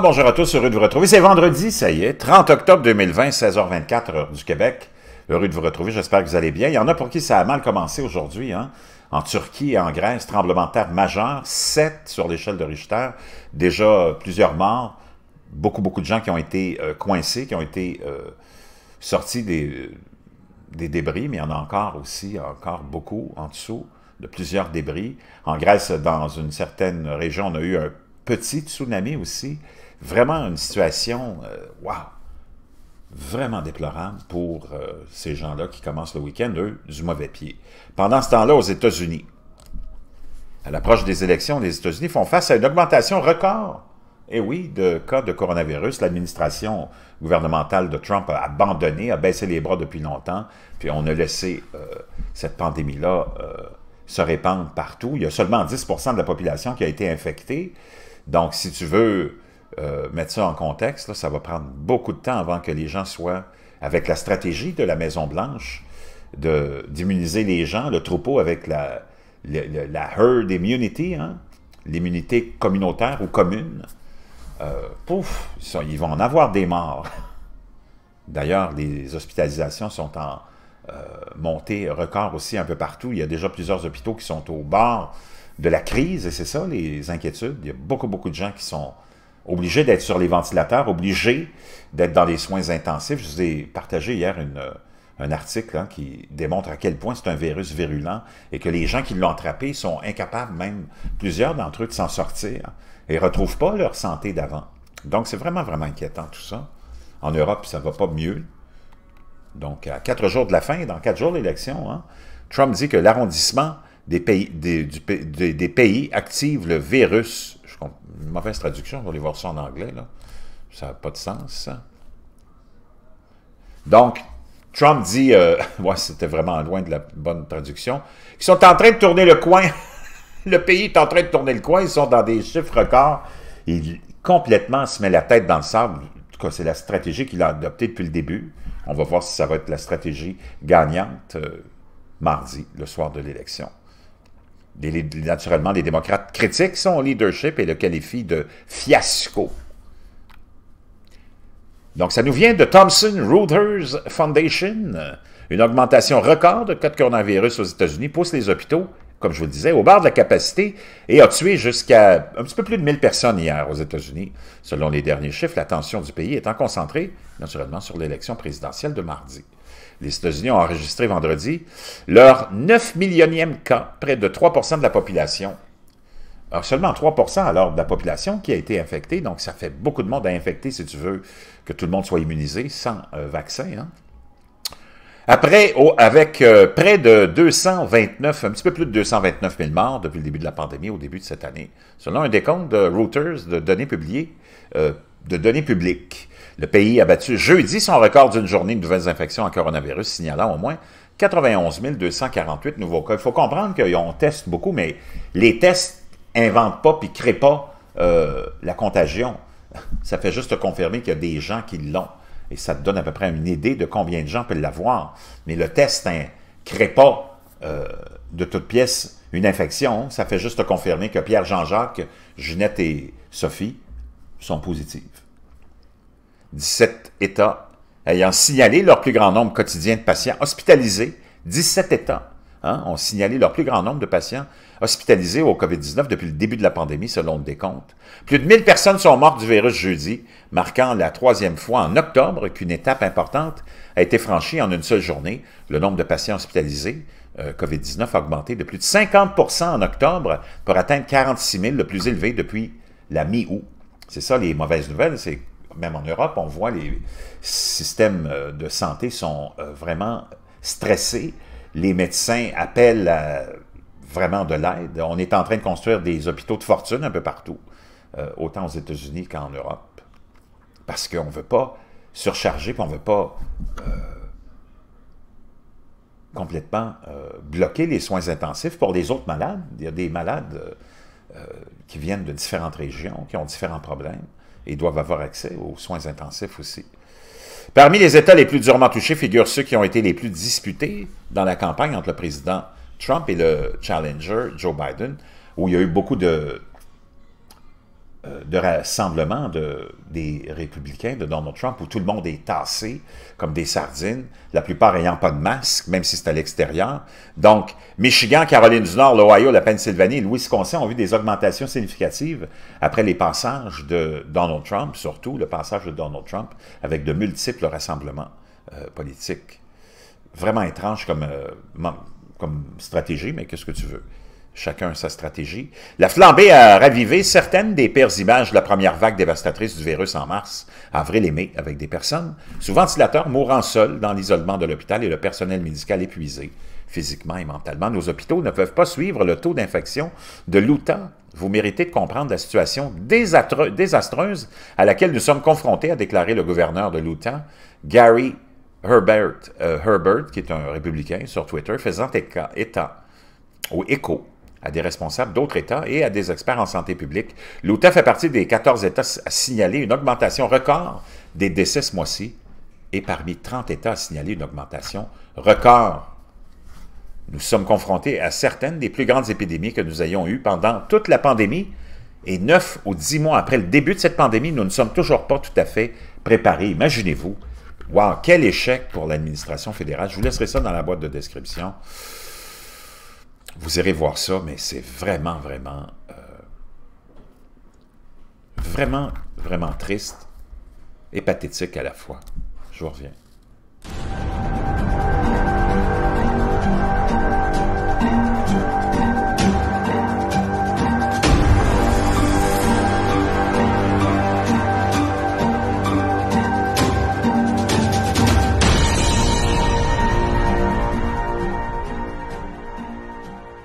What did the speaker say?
bonjour à tous, heureux de vous retrouver. C'est vendredi, ça y est, 30 octobre 2020, 16h24 du Québec. Heureux de vous retrouver, j'espère que vous allez bien. Il y en a pour qui ça a mal commencé aujourd'hui, hein? En Turquie et en Grèce, tremblement de terre majeur, 7 sur l'échelle de Richter, déjà plusieurs morts, beaucoup, beaucoup de gens qui ont été euh, coincés, qui ont été euh, sortis des, euh, des débris, mais il y en a encore aussi, encore beaucoup en dessous de plusieurs débris. En Grèce, dans une certaine région, on a eu un petit tsunami aussi vraiment une situation, waouh, vraiment déplorable pour euh, ces gens-là qui commencent le week-end, eux, du mauvais pied. Pendant ce temps-là, aux États-Unis, à l'approche des élections, les États-Unis font face à une augmentation record. eh oui, de cas de coronavirus, l'administration gouvernementale de Trump a abandonné, a baissé les bras depuis longtemps, puis on a laissé euh, cette pandémie-là euh, se répandre partout. Il y a seulement 10 de la population qui a été infectée. Donc, si tu veux euh, mettre ça en contexte, ça va prendre beaucoup de temps avant que les gens soient, avec la stratégie de la Maison-Blanche, d'immuniser les gens, le troupeau avec la, herd immunity, hein, l'immunité communautaire ou commune, euh, pouf, ils vont en avoir des morts. D'ailleurs, les hospitalisations sont en euh, montée record aussi un peu partout. Il y a déjà plusieurs hôpitaux qui sont au bord de la crise, et c'est ça les inquiétudes. Il y a beaucoup, beaucoup de gens qui sont Obligé d'être sur les ventilateurs, obligé d'être dans les soins intensifs. Je vous ai partagé hier euh, un article hein, qui démontre à quel point c'est un virus virulent et que les gens qui l'ont attrapé sont incapables, même plusieurs d'entre eux, de s'en sortir et ne retrouvent pas leur santé d'avant. Donc, c'est vraiment, vraiment inquiétant tout ça. En Europe, ça ne va pas mieux. Donc, à quatre jours de la fin, dans quatre jours l'élection, hein, Trump dit que l'arrondissement des pays, des pays active le virus mauvaise traduction, on va aller voir ça en anglais, là. Ça n'a pas de sens, Donc, Trump dit, euh, c'était vraiment loin de la bonne traduction, Ils sont en train de tourner le coin. le pays est en train de tourner le coin, ils sont dans des chiffres records. Il complètement se met la tête dans le sable. En tout cas, c'est la stratégie qu'il a adoptée depuis le début. On va voir si ça va être la stratégie gagnante euh, mardi, le soir de l'élection naturellement, les démocrates critiquent son leadership et le qualifient de fiasco. Donc, ça nous vient de Thomson Reuters Foundation. Une augmentation record de cas de coronavirus aux États-Unis pousse les hôpitaux, comme je vous le disais, au bord de la capacité et a tué jusqu'à un petit peu plus de 1000 personnes hier aux États-Unis. Selon les derniers chiffres, l'attention du pays étant concentrée, naturellement, sur l'élection présidentielle de mardi les États-Unis ont enregistré vendredi leur 9 millionième cas, près de 3 de la population. Alors, ah, seulement 3 alors de la population qui a été infectée, donc ça fait beaucoup de monde à infecter si tu veux que tout le monde soit immunisé sans euh, vaccin. Hein. Après, avec euh, près de 229, un petit peu plus de 229 000 morts depuis le début de la pandémie, au début de cette année, selon un décompte de Reuters de données publiées, euh, de données publiques. Le pays a battu jeudi son record d'une journée de nouvelles infections en coronavirus, signalant au moins 91 248 nouveaux cas. Il faut comprendre qu'on teste beaucoup, mais les tests inventent pas ne créent pas euh, la contagion. Ça fait juste confirmer qu'il y a des gens qui l'ont. Et ça donne à peu près une idée de combien de gens peuvent l'avoir. Mais le test ne hein, crée pas euh, de toute pièce une infection. Ça fait juste confirmer que Pierre, Jean-Jacques, Ginette et Sophie sont positives. 17 États ayant signalé leur plus grand nombre quotidien de patients hospitalisés, 17 États hein, ont signalé leur plus grand nombre de patients hospitalisés au COVID-19 depuis le début de la pandémie, selon le décompte. Plus de 1000 personnes sont mortes du virus jeudi, marquant la troisième fois en octobre qu'une étape importante a été franchie en une seule journée. Le nombre de patients hospitalisés euh, COVID-19 a augmenté de plus de 50 en octobre pour atteindre 46 000, le plus élevé depuis la mi-août. C'est ça les mauvaises nouvelles, c'est même en Europe, on voit les systèmes euh, de santé sont euh, vraiment stressés. Les médecins appellent vraiment de l'aide. On est en train de construire des hôpitaux de fortune un peu partout, euh, autant aux États-Unis qu'en Europe, parce qu'on ne veut pas surcharger, qu'on ne veut pas complètement bloquer les soins intensifs pour les autres malades. Il y a des malades qui viennent de différentes régions, qui ont différents problèmes et doivent avoir accès aux soins intensifs aussi. Parmi les États les plus durement touchés figurent ceux qui ont été les plus disputés dans la campagne entre le président Trump et le challenger Joe Biden, où il y a eu beaucoup de euh, de rassemblement de, des républicains de Donald Trump où tout le monde est tassé comme des sardines, la plupart ayant pas de masque, même si c'est à l'extérieur. Donc, Michigan, Caroline du Nord, l'Ohio, la Pennsylvanie et le Wisconsin ont vu des augmentations significatives après les passages de Donald Trump, surtout le passage de Donald Trump avec de multiples rassemblements euh, politiques. Vraiment étrange euh, comme, comme stratégie, mais qu'est-ce que tu veux? chacun sa stratégie, la flambée a ravivé certaines des pires images de la première vague dévastatrice du virus en mars, avril et mai, avec des personnes, sous ventilateur, mourant seules dans l'isolement de l'hôpital et le personnel médical épuisé, physiquement et mentalement. Nos hôpitaux ne peuvent pas suivre le taux d'infection de l'OUTAN. Vous méritez de comprendre la situation désastreuse à laquelle nous sommes confrontés, a déclaré le gouverneur de l'OUTAN, Gary Herbert, euh, Herbert, qui est un républicain sur Twitter, faisant état, état au écho à des responsables d'autres États et à des experts en santé publique. L'Utah fait partie des 14 États à signaler une augmentation record des décès ce mois-ci et parmi 30 États à signaler une augmentation record. Nous sommes confrontés à certaines des plus grandes épidémies que nous ayons eues pendant toute la pandémie et neuf ou dix mois après le début de cette pandémie, nous ne sommes toujours pas tout à fait préparés. Imaginez-vous, wow, quel échec pour l'administration fédérale. Je vous laisserai ça dans la boîte de description. Vous irez voir ça, mais c'est vraiment, vraiment, euh, vraiment, vraiment triste et pathétique à la fois. Je vous reviens.